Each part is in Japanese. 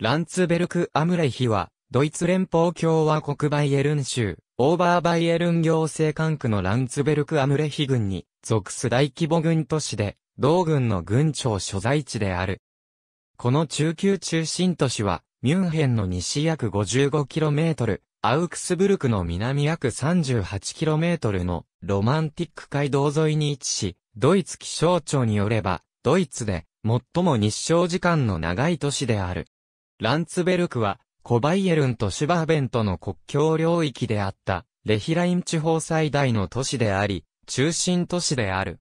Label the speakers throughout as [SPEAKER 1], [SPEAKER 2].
[SPEAKER 1] ランツベルク・アムレヒは、ドイツ連邦共和国バイエルン州、オーバーバイエルン行政管区のランツベルク・アムレヒ軍に属す大規模軍都市で、同軍の軍庁所在地である。この中級中心都市は、ミュンヘンの西約 55km、アウクスブルクの南約 38km のロマンティック街道沿いに位置し、ドイツ気象庁によれば、ドイツで最も日照時間の長い都市である。ランツベルクは、コバイエルンとシュバーベンとの国境領域であった、レヒライン地方最大の都市であり、中心都市である。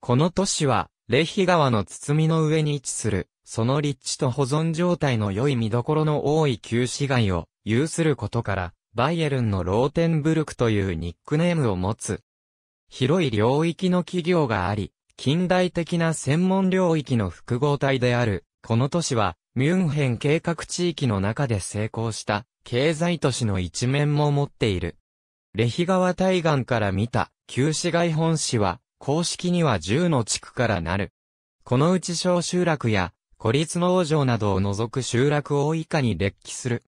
[SPEAKER 1] この都市は、レヒ川の包みの上に位置する、その立地と保存状態の良い見どころの多い旧市街を有することから、バイエルンのローテンブルクというニックネームを持つ。広い領域の企業があり、近代的な専門領域の複合体である、この都市は、ミュンヘン計画地域の中で成功した経済都市の一面も持っている。レヒ川対岸から見た旧市街本市は公式には10の地区からなる。このうち小集落や孤立農場などを除く集落を以下に列記する。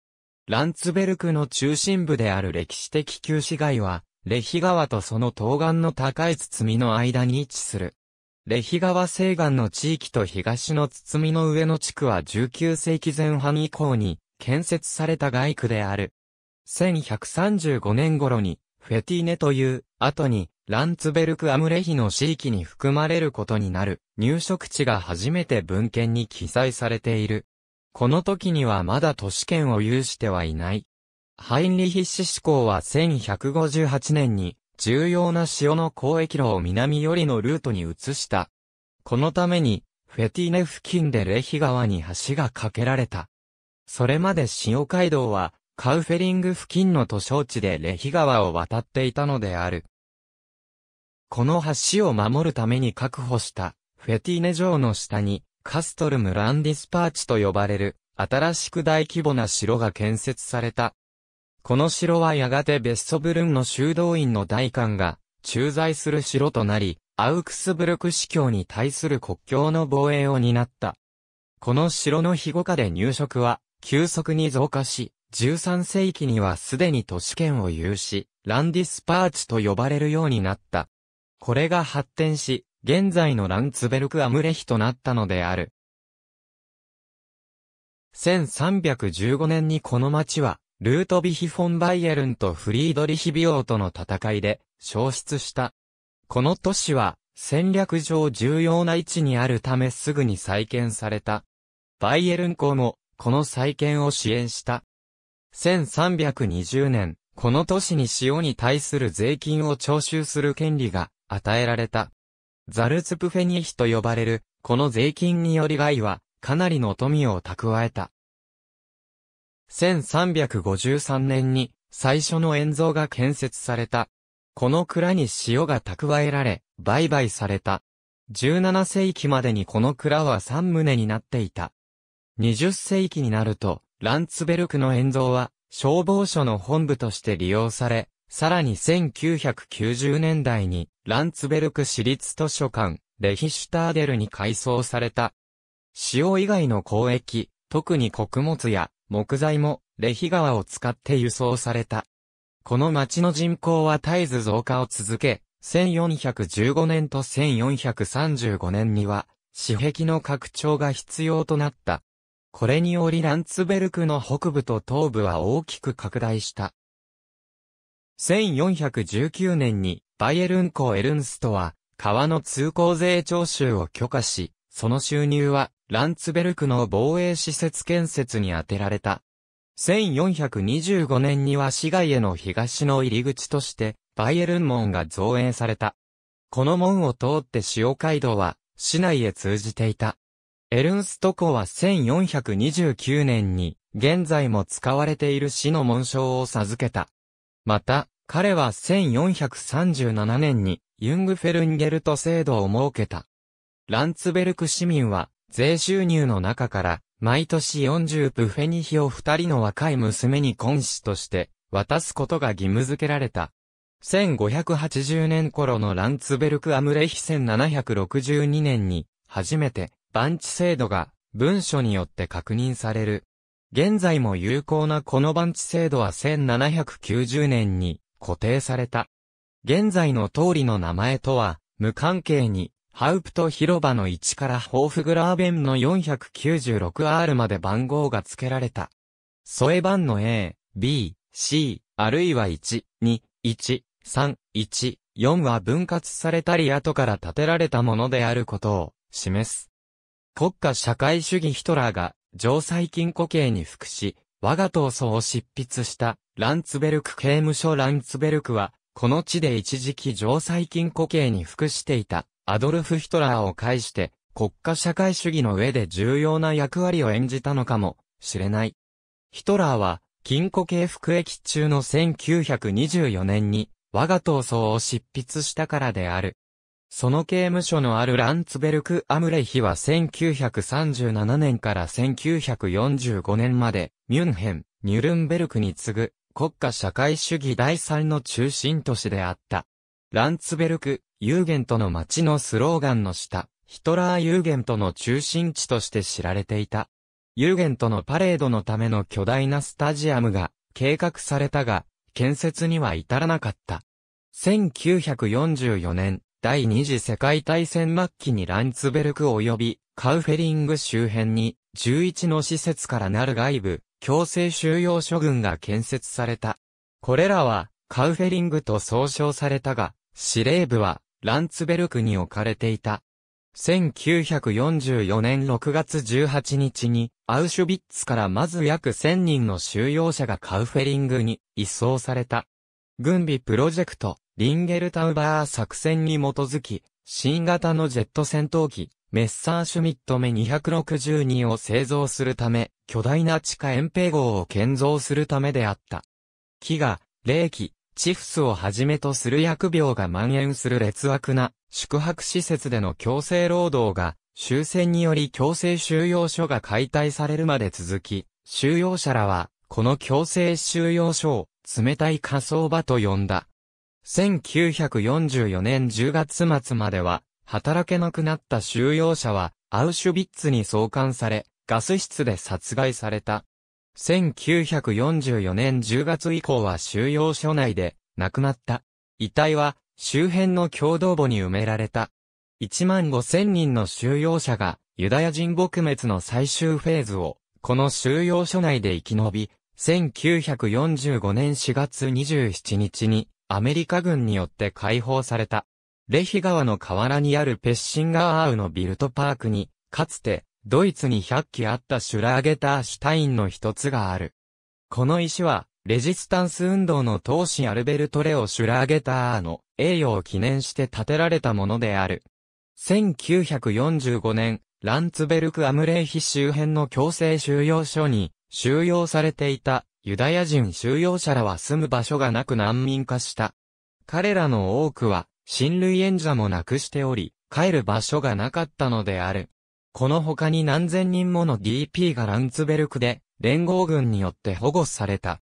[SPEAKER 1] ランツベルクの中心部である歴史的旧市街は、レヒ川とその東岸の高い包みの間に位置する。レヒ川西岸の地域と東の堤の上の地区は19世紀前半以降に建設された外区である。1135年頃にフェティネという後にランツベルクアムレヒの地域に含まれることになる入植地が初めて文献に記載されている。この時にはまだ都市圏を有してはいない。ハインリヒッシュ思は1158年に重要な塩の交易路を南寄りのルートに移した。このために、フェティネ付近でレヒ川に橋が架けられた。それまで塩街道は、カウフェリング付近の都省地でレヒ川を渡っていたのである。この橋を守るために確保したフェティネ城の下にカストルムランディスパーチと呼ばれる新しく大規模な城が建設された。この城はやがてベストブルンの修道院の大官が駐在する城となり、アウクスブルク司教に対する国境の防衛を担った。この城の庇護下で入植は急速に増加し、13世紀にはすでに都市圏を有し、ランディスパーチと呼ばれるようになった。これが発展し、現在のランツベルク・アムレヒとなったのである。1315年にこの町は、ルートビヒ・フォン・バイエルンとフリードリヒ・ビオーとの戦いで消失した。この都市は戦略上重要な位置にあるためすぐに再建された。バイエルン公もこの再建を支援した。1320年、この都市に塩に対する税金を徴収する権利が与えられた。ザルツプフェニヒと呼ばれる、この税金によりガイは、かなりの富を蓄えた。1353年に最初の塩蔵が建設された。この蔵に塩が蓄えられ、売買された。17世紀までにこの蔵は3棟になっていた。20世紀になると、ランツベルクの塩蔵は消防署の本部として利用され、さらに1990年代にランツベルク市立図書館、レヒシュターデルに改装された。塩以外の交易、特に穀物や木材も、レヒ川を使って輸送された。この町の人口は絶えず増加を続け、1415年と1435年には、紙壁の拡張が必要となった。これによりランツベルクの北部と東部は大きく拡大した。1419年にバイエルン港エルンストは川の通行税徴収を許可し、その収入はランツベルクの防衛施設建設に充てられた。1425年には市街への東の入り口として、バイエルン門が造営された。この門を通って塩街道は、市内へ通じていた。エルンスト湖は1429年に、現在も使われている市の紋章を授けた。また、彼は1437年に、ユングフェルンゲルト制度を設けた。ランツベルク市民は、税収入の中から、毎年40プフェニヒを二人の若い娘に婚子として、渡すことが義務付けられた。1580年頃のランツベルク・アムレヒ1762年に、初めて、番地制度が、文書によって確認される。現在も有効なこの番地制度は1790年に固定された。現在の通りの名前とは無関係にハウプト広場の1からホーフグラーベンの 496R まで番号が付けられた。添え番の A、B、C、あるいは1、2、1、3、1、4は分割されたり後から建てられたものであることを示す。国家社会主義ヒトラーが城細禁固刑に服し、我が闘争を執筆したランツベルク刑務所ランツベルクは、この地で一時期城細禁固刑に服していたアドルフ・ヒトラーを介して国家社会主義の上で重要な役割を演じたのかもしれない。ヒトラーは禁錮刑服役中の1924年に我が闘争を執筆したからである。その刑務所のあるランツベルク・アムレヒは1937年から1945年まで、ミュンヘン、ニュルンベルクに次ぐ国家社会主義第三の中心都市であった。ランツベルク、ユーゲントの街のスローガンの下、ヒトラー・ユーゲントの中心地として知られていた。ユーゲントのパレードのための巨大なスタジアムが計画されたが、建設には至らなかった。1944年、第二次世界大戦末期にランツベルク及びカウフェリング周辺に11の施設からなる外部、強制収容所群が建設された。これらはカウフェリングと総称されたが、司令部はランツベルクに置かれていた。1944年6月18日に、アウシュビッツからまず約1000人の収容者がカウフェリングに移送された。軍備プロジェクト、リンゲルタウバー作戦に基づき、新型のジェット戦闘機、メッサーシュミット目262を製造するため、巨大な地下掩蔽号を建造するためであった。木が、冷気、チフスをはじめとする疫病が蔓延する劣悪な宿泊施設での強制労働が終戦により強制収容所が解体されるまで続き、収容者らはこの強制収容所を冷たい火葬場と呼んだ。1944年10月末までは働けなくなった収容者はアウシュビッツに送還され、ガス室で殺害された。1944年10月以降は収容所内で亡くなった。遺体は周辺の共同墓に埋められた。1万5千人の収容者がユダヤ人撲滅の最終フェーズをこの収容所内で生き延び、1945年4月27日にアメリカ軍によって解放された。レヒ川の河原にあるペッシンガーアウのビルトパークに、かつてドイツに100基あったシュラーゲターシュタインの一つがある。この石は、レジスタンス運動の闘志アルベルト・レオ・シュラーゲターの栄誉を記念して建てられたものである。1945年、ランツベルク・アムレイヒ周辺の強制収容所に収容されていたユダヤ人収容者らは住む場所がなく難民化した。彼らの多くは、親類縁者もなくしており、帰る場所がなかったのである。この他に何千人もの DP がランツベルクで連合軍によって保護された。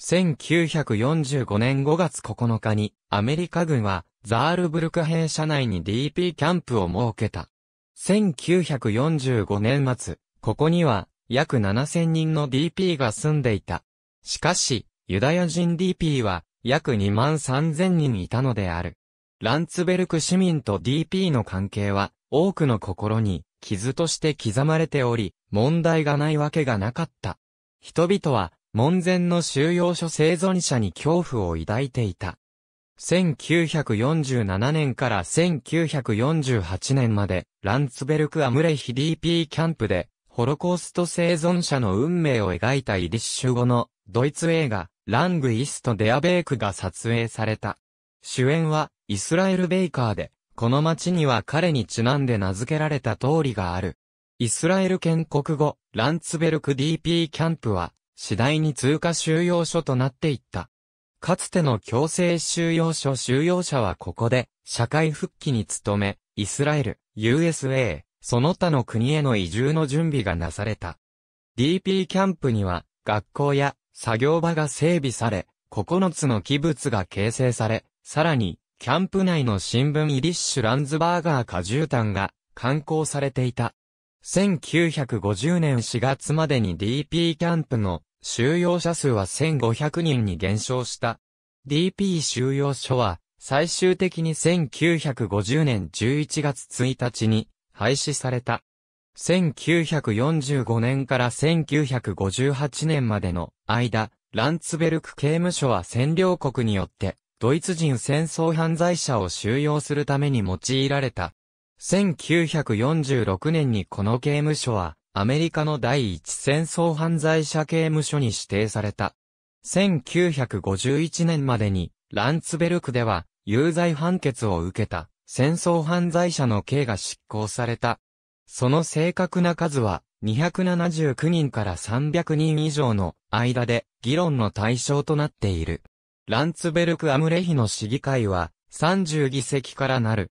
[SPEAKER 1] 1945年5月9日にアメリカ軍はザールブルク兵舎内に DP キャンプを設けた。1945年末、ここには約7000人の DP が住んでいた。しかし、ユダヤ人 DP は約2万3000人いたのである。ランツベルク市民と DP の関係は多くの心に傷として刻まれており、問題がないわけがなかった。人々は、門前の収容所生存者に恐怖を抱いていた。1947年から1948年まで、ランツベルク・アムレヒ DP キャンプで、ホロコースト生存者の運命を描いたイリッシュ語の、ドイツ映画、ラング・イスト・デア・ベークが撮影された。主演は、イスラエル・ベイカーで、この町には彼にちなんで名付けられた通りがある。イスラエル建国後、ランツベルク DP キャンプは、次第に通過収容所となっていった。かつての強制収容所収容者はここで、社会復帰に努め、イスラエル、USA、その他の国への移住の準備がなされた。DP キャンプには、学校や作業場が整備され、9つの器物が形成され、さらに、キャンプ内の新聞イリッシュランズバーガーか絨毯が刊行されていた。1950年4月までに DP キャンプの収容者数は1500人に減少した。DP 収容所は最終的に1950年11月1日に廃止された。1945年から1958年までの間、ランツベルク刑務所は占領国によってドイツ人戦争犯罪者を収容するために用いられた。1946年にこの刑務所は、アメリカの第一戦争犯罪者刑務所に指定された。1951年までに、ランツベルクでは、有罪判決を受けた、戦争犯罪者の刑が執行された。その正確な数は、279人から300人以上の間で議論の対象となっている。ランツベルク・アムレヒの市議会は、30議席からなる。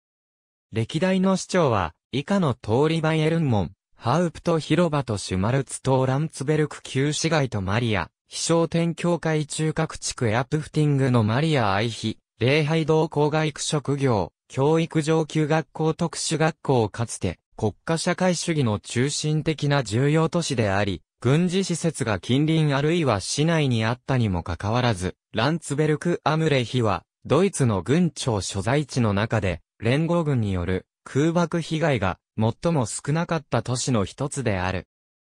[SPEAKER 1] 歴代の市長は、以下の通りバイエルンモン、ハウプト広場とシュマルツ島ランツベルク旧市街とマリア、飛翔天教会中核地区エアプフティングのマリア愛妃、礼拝堂郊外区職業、教育上級学校特殊学校をかつて、国家社会主義の中心的な重要都市であり、軍事施設が近隣あるいは市内にあったにもかかわらず、ランツベルク・アムレヒは、ドイツの軍庁所在地の中で、連合軍による空爆被害が最も少なかった都市の一つである。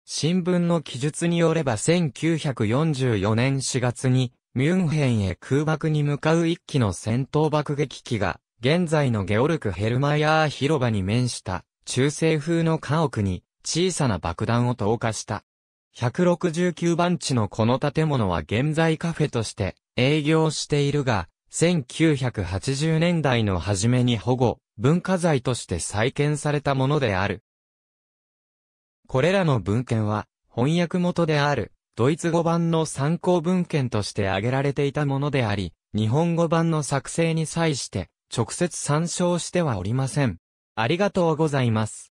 [SPEAKER 1] 新聞の記述によれば1944年4月に、ミュンヘンへ空爆に向かう一機の戦闘爆撃機が、現在のゲオルク・ヘルマヤー広場に面した、中世風の家屋に、小さな爆弾を投下した。169番地のこの建物は現在カフェとして営業しているが、1980年代の初めに保護、文化財として再建されたものである。これらの文献は、翻訳元である、ドイツ語版の参考文献として挙げられていたものであり、日本語版の作成に際して、直接参照してはおりません。ありがとうございます。